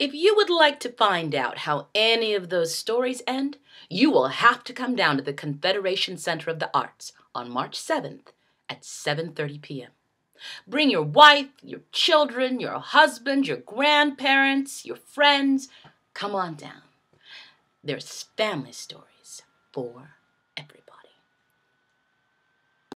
If you would like to find out how any of those stories end, you will have to come down to the Confederation Center of the Arts on March 7th at 7:30 p.m. Bring your wife, your children, your husband, your grandparents, your friends. Come on down. There's family stories for